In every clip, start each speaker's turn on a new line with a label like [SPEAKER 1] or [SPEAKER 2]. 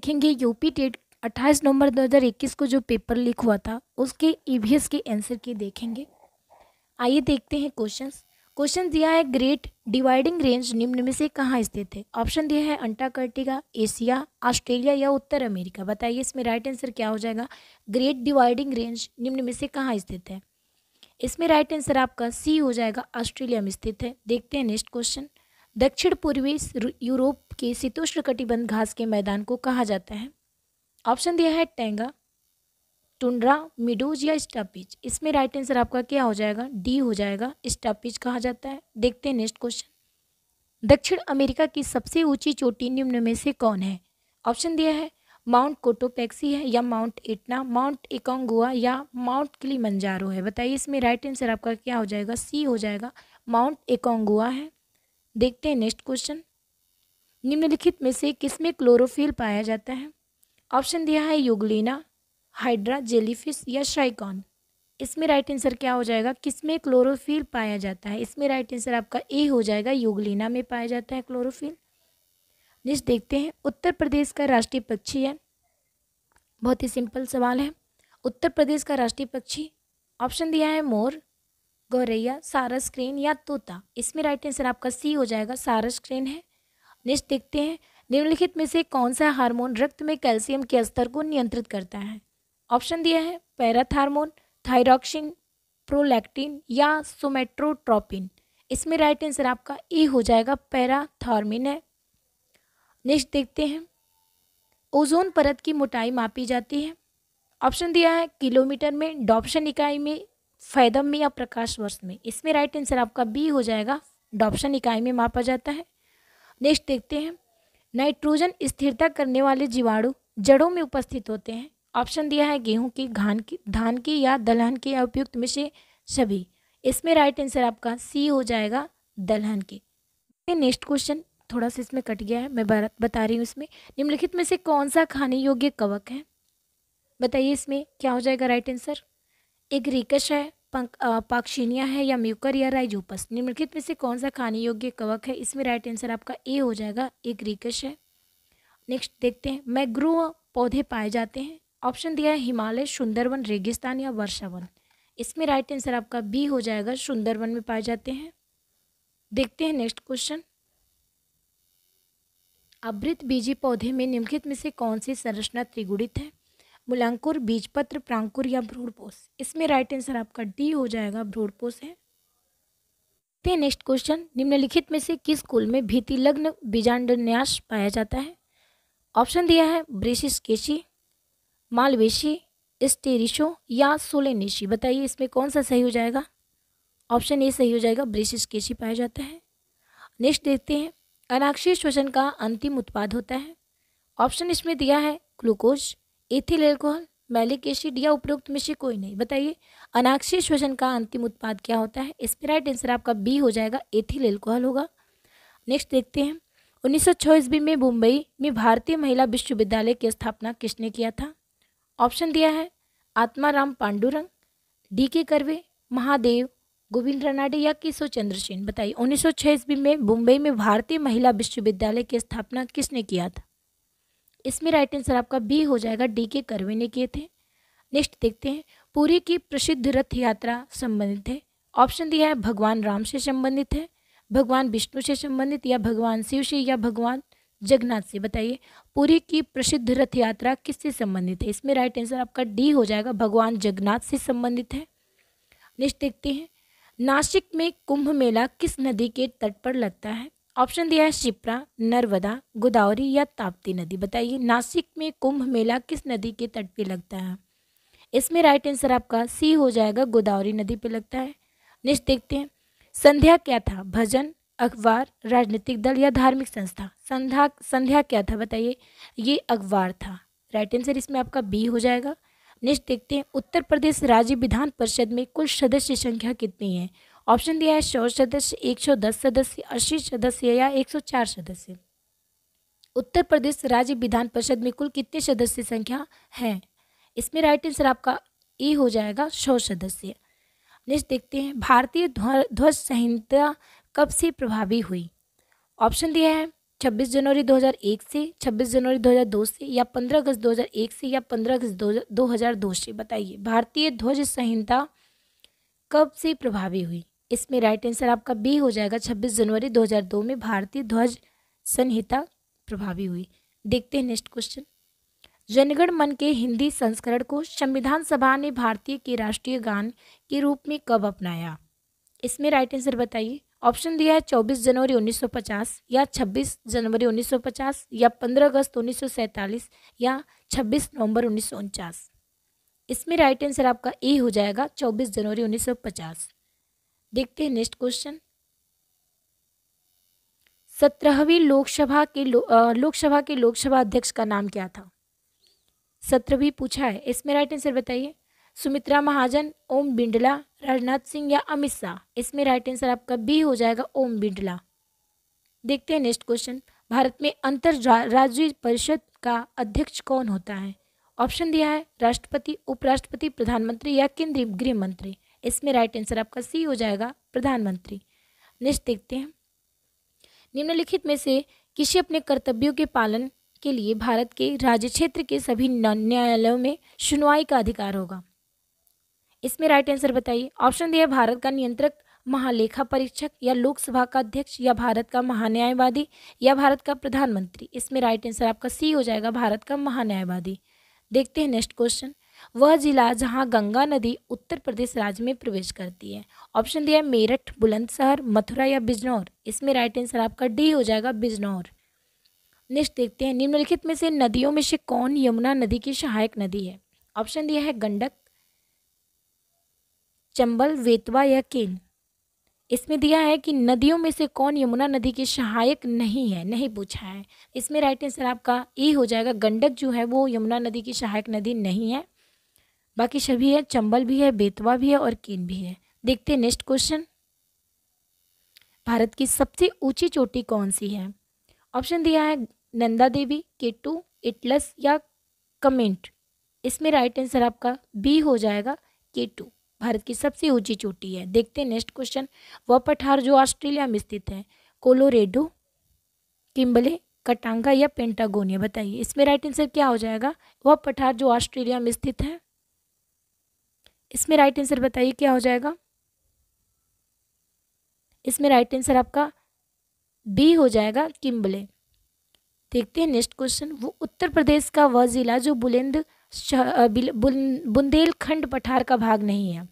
[SPEAKER 1] देखेंगे UP TET 28 नवंबर 2021 को जो पेपर लीक हुआ था उसके ईवीएस e के आंसर के देखेंगे आइए देखते हैं क्वेश्चंस क्वेश्चन दिया है ग्रेट डिवाइडिंग रेंज निम्न में से कहाँ स्थित है ऑप्शन दिया है अंटार्कटिका एशिया ऑस्ट्रेलिया या उत्तर अमेरिका बताइए इसमें राइट आंसर क्या हो जाएगा ग्रेट डिवाइडिंग रेंज निम्न में से कहाँ स्थित है इसमें राइट आंसर आपका सी हो जाएगा ऑस्ट्रेलिया में स्थित है देखते हैं नेक्स्ट क्वेश्चन दक्षिण पूर्वी यूरोप के शीतोष्ण कटिबंध घास के मैदान को कहा जाता है ऑप्शन दिया है टेंगा टुंड्रा मिडोज या स्टापिज इसमें राइट आंसर आपका क्या हो जाएगा डी हो जाएगा स्टापिज कहा जाता है देखते हैं नेक्स्ट क्वेश्चन दक्षिण अमेरिका की सबसे ऊंची चोटी निम्न में से कौन है ऑप्शन दिया है माउंट कोटोपैक्सी है या माउंट इटना माउंट इकोंगुआ या माउंट क्लीमंजारो है बताइए इसमें राइट आंसर आपका क्या हो जाएगा सी हो जाएगा माउंट इकोंगुआ है देखते हैं नेक्स्ट क्वेश्चन निम्नलिखित में से किसमें क्लोरोफिल पाया जाता है ऑप्शन दिया है युगलिना हाइड्रा जेलीफिश या श्राइकॉन इसमें राइट आंसर क्या हो जाएगा किसमें क्लोरोफिल पाया जाता है इसमें राइट आंसर आपका ए हो जाएगा युगलिना में पाया जाता है क्लोरोफिल नेक्स्ट देखते हैं उत्तर प्रदेश का राष्ट्रीय पक्षी है बहुत ही सिंपल सवाल है उत्तर प्रदेश का राष्ट्रीय पक्षी ऑप्शन दिया है मोर गौरैया सारस क्रेन या तोता इसमें राइट आंसर आपका सी हो जाएगा सारस क्रेन है नेक्स्ट देखते हैं निम्नलिखित में से कौन सा हार्मोन रक्त में कैल्शियम के स्तर को नियंत्रित करता है ऑप्शन दिया है पैराथार्मोन हार्मोन थायरॉक्सिन प्रोलैक्टिन या सोमेट्रोट्रोपिन इसमें राइट आंसर आपका ए हो जाएगा पैराथॉर्मिन है नेक्स्ट देखते हैं ओजोन परत की मोटाई मापी जाती है ऑप्शन दिया है किलोमीटर में डॉप्शन इकाई में फैदम में या प्रकाश वर्ष में इसमें राइट आंसर आपका बी हो जाएगा डॉप्शन इकाई में मापा जाता है नेक्स्ट देखते हैं नाइट्रोजन स्थिरता करने वाले जीवाणु जड़ों में उपस्थित होते हैं ऑप्शन दिया है गेहूं की घान की धान की या दलहन की या उपयुक्त में से सभी इसमें राइट आंसर आपका सी हो जाएगा दलहन के नेक्स्ट क्वेश्चन थोड़ा सा इसमें कट गया है मैं बता रही हूँ इसमें निम्नलिखित में से कौन सा खाने योग्य कवक है बताइए इसमें क्या हो जाएगा राइट आंसर एक रिकश है पाक्षीनिया है या म्यूकर या राइजोपस निम्नलिखित में से कौन सा खाने योग्य कवक है इसमें राइट आंसर आपका ए हो जाएगा एक रिकश है नेक्स्ट देखते हैं मैग्रो पौधे पाए जाते हैं ऑप्शन दिया है हिमालय सुंदरवन रेगिस्तान या वर्षावन इसमें राइट आंसर आपका बी हो जाएगा सुंदरवन में पाए जाते हैं देखते हैं नेक्स्ट क्वेश्चन अवृत बीजी पौधे में निम्नलिखित में से कौन सी संरचना त्रिगुणित है मूलांकुर बीजपत्र प्रांकुर या भ्रूणपोष इसमें राइट आंसर आपका डी हो जाएगा भ्रूणपोष है फिर नेक्स्ट क्वेश्चन निम्नलिखित में से किस कुल में भीति लग्न बीजांडन्यास पाया जाता है ऑप्शन दिया है केशी मालवेशी स्टेरिशो या सोलेनेशी बताइए इसमें कौन सा सही हो जाएगा ऑप्शन ए सही हो जाएगा केशी पाया जाता है नेक्स्ट देखते हैं अनाक्षी श्वसन का अंतिम उत्पाद होता है ऑप्शन इसमें दिया है glucose ethyl alcohol malic acid या उपरोक्त में से कोई नहीं बताइए अनाक्षी श्वसन का अंतिम उत्पाद क्या होता है इस राइट आंसर आपका बी हो जाएगा एथिल एल्कोहल होगा नेक्स्ट देखते हैं उन्नीस सौ ईस्वी में मुंबई में भारतीय महिला विश्वविद्यालय की स्थापना किसने किया था ऑप्शन दिया है आत्माराम पांडुरंग डी के करवे महादेव गोविंद रनाडे या किशोर चंद्र सेन बताइए उन्नीस सौ ईस्वी में मुंबई में भारतीय महिला विश्वविद्यालय की स्थापना किसने किया था इसमें राइट आंसर आपका बी हो जाएगा डी के करवे ने किए थे नेक्स्ट देखते हैं पूरी की प्रसिद्ध रथ यात्रा संबंधित है ऑप्शन दिया है भगवान राम से संबंधित है भगवान विष्णु से संबंधित या भगवान शिव से या भगवान जगन्नाथ से बताइए पूरी की प्रसिद्ध रथ यात्रा किससे संबंधित है इसमें राइट आंसर आपका डी हो जाएगा भगवान जगन्नाथ से संबंधित है नेक्स्ट देखते हैं नासिक में कुंभ मेला किस नदी के तट पर लगता है ऑप्शन दिया है शिप्रा नर्मदा गोदावरी या ताप्ती नदी बताइए नासिक में कुंभ मेला किस नदी के तट पे लगता है इसमें राइट आंसर आपका सी हो जाएगा गोदावरी नदी पे लगता है नेक्स्ट देखते हैं संध्या क्या था भजन अखबार राजनीतिक दल या धार्मिक संस्था संध्या संध्या क्या था बताइए ये अखबार था राइट आंसर इसमें आपका बी हो जाएगा नेक्स्ट देखते हैं उत्तर प्रदेश राज्य विधान परिषद में कुल सदस्य संख्या कितनी है ऑप्शन दिया है सौ सदस्य एक सौ दस सदस्य अस्सी सदस्य या एक सौ चार सदस्य उत्तर प्रदेश राज्य विधान परिषद में कुल कितने सदस्य संख्या है इसमें राइट आंसर आपका ए हो जाएगा सौ सदस्य नेक्स्ट देखते हैं भारतीय ध्वज संहिता कब से प्रभावी हुई ऑप्शन दिया है 26 जनवरी 2001 से 26 जनवरी 2002 से या 15 अगस्त 2001 से या 15 अगस्त 2002 से बताइए भारतीय ध्वज संहिता कब से प्रभावी हुई इसमें राइट आंसर आपका बी हो जाएगा 26 जनवरी 2002 में भारतीय ध्वज संहिता प्रभावी हुई देखते हैं नेक्स्ट क्वेश्चन जनगण मन के हिंदी संस्करण को संविधान सभा ने भारतीय के राष्ट्रीय गान के रूप में कब अपनाया इसमें राइट आंसर बताइए ऑप्शन दिया है 24 जनवरी 1950 या 26 जनवरी 1950 या 15 अगस्त 1947 या 26 नवंबर उन्नीस इसमें राइट आंसर आपका ए हो जाएगा 24 जनवरी देखते हैं नेक्स्ट क्वेश्चन सत्रहवीं लोकसभा के लोकसभा के लोकसभा अध्यक्ष का नाम क्या था सत्रहवीं पूछा है इसमें राइट आंसर बताइए सुमित्रा महाजन ओम बिंडला राजनाथ सिंह या अमित शाह इसमें राइट आंसर आपका बी हो जाएगा ओम बिंडला देखते हैं नेक्स्ट क्वेश्चन भारत में अंतर राज्य परिषद का अध्यक्ष कौन होता है ऑप्शन दिया है राष्ट्रपति उपराष्ट्रपति प्रधानमंत्री या केंद्रीय गृह मंत्री इसमें राइट आंसर आपका सी हो जाएगा प्रधानमंत्री नेक्स्ट देखते हैं निम्नलिखित में से किसी अपने कर्तव्यों के पालन के लिए भारत के राज्य क्षेत्र के सभी न्यायालयों में सुनवाई का अधिकार होगा इसमें राइट आंसर बताइए ऑप्शन दिया भारत का नियंत्रक महालेखा परीक्षक या लोकसभा का अध्यक्ष या भारत का महान्यायवादी या भारत का प्रधानमंत्री इसमें राइट आंसर आपका सी हो जाएगा भारत का महान्यायवादी देखते हैं नेक्स्ट क्वेश्चन वह ज़िला जहां गंगा नदी उत्तर प्रदेश राज्य में प्रवेश करती है ऑप्शन दिया है मेरठ बुलंदशहर मथुरा या बिजनौर इसमें राइट आंसर आपका डी हो जाएगा बिजनौर नेक्स्ट देखते हैं निम्नलिखित में से नदियों में से कौन यमुना नदी की सहायक नदी है ऑप्शन दिया है गंडक चंबल वेतवा या केन इसमें दिया है कि नदियों में से कौन यमुना नदी की सहायक नहीं है नहीं पूछा है इसमें राइट आंसर आपका ई e हो जाएगा गंडक जो है वो यमुना नदी की सहायक नदी नहीं है बाकी सभी है चंबल भी है बेतवा भी है और कीन भी है देखते हैं नेक्स्ट क्वेश्चन भारत की सबसे ऊंची चोटी कौन सी है ऑप्शन दिया है नंदा देवी केटू इटलस या कमेंट इसमें राइट आंसर आपका बी हो जाएगा केटू भारत की सबसे ऊंची चोटी है देखते हैं नेक्स्ट क्वेश्चन वह पठार जो ऑस्ट्रेलिया में स्थित है कोलोरेडो किम्बले कटांगा या पेंटागोनिया बताइए इसमें राइट आंसर क्या हो जाएगा वह पठार जो ऑस्ट्रेलिया में स्थित है इसमें राइट आंसर बताइए क्या हो जाएगा इसमें राइट आंसर आपका बी हो जाएगा किम्बले देखते हैं नेक्स्ट क्वेश्चन वो उत्तर प्रदेश का वह जिला जो बुलंद बुंदेलखंड पठार का भाग नहीं है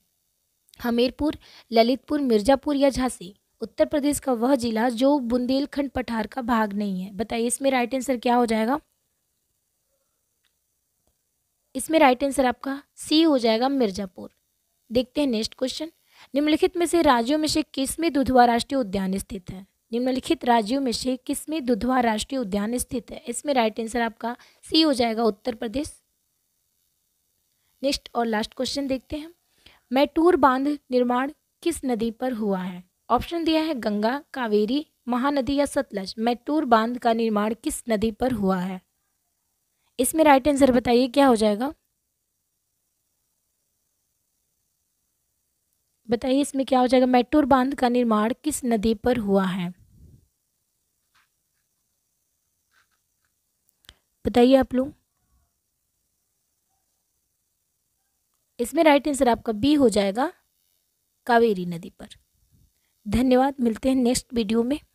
[SPEAKER 1] हमीरपुर ललितपुर मिर्जापुर या झांसी उत्तर प्रदेश का वह जिला जो बुंदेलखंड पठार का भाग नहीं है बताइए इसमें राइट आंसर क्या हो जाएगा इसमें राइट आंसर आपका सी हो जाएगा मिर्जापुर देखते हैं नेक्स्ट क्वेश्चन निम्नलिखित में से राज्यों में से किसमें दुधवा राष्ट्रीय उद्यान स्थित है निम्नलिखित राज्यों में से किसमें दुधवा राष्ट्रीय उद्यान स्थित है इसमें राइट आंसर आपका सी हो जाएगा उत्तर प्रदेश नेक्स्ट और लास्ट क्वेश्चन देखते हैं मैटूर बांध निर्माण किस नदी पर हुआ है ऑप्शन दिया है गंगा कावेरी महानदी या सतलज मैटूर बांध का निर्माण किस नदी पर हुआ है इसमें राइट आंसर बताइए क्या हो जाएगा बताइए इसमें क्या हो जाएगा मैटूर बांध का निर्माण किस नदी पर हुआ है बताइए आप लोग इसमें राइट आंसर आपका बी हो जाएगा कावेरी नदी पर धन्यवाद मिलते हैं नेक्स्ट वीडियो में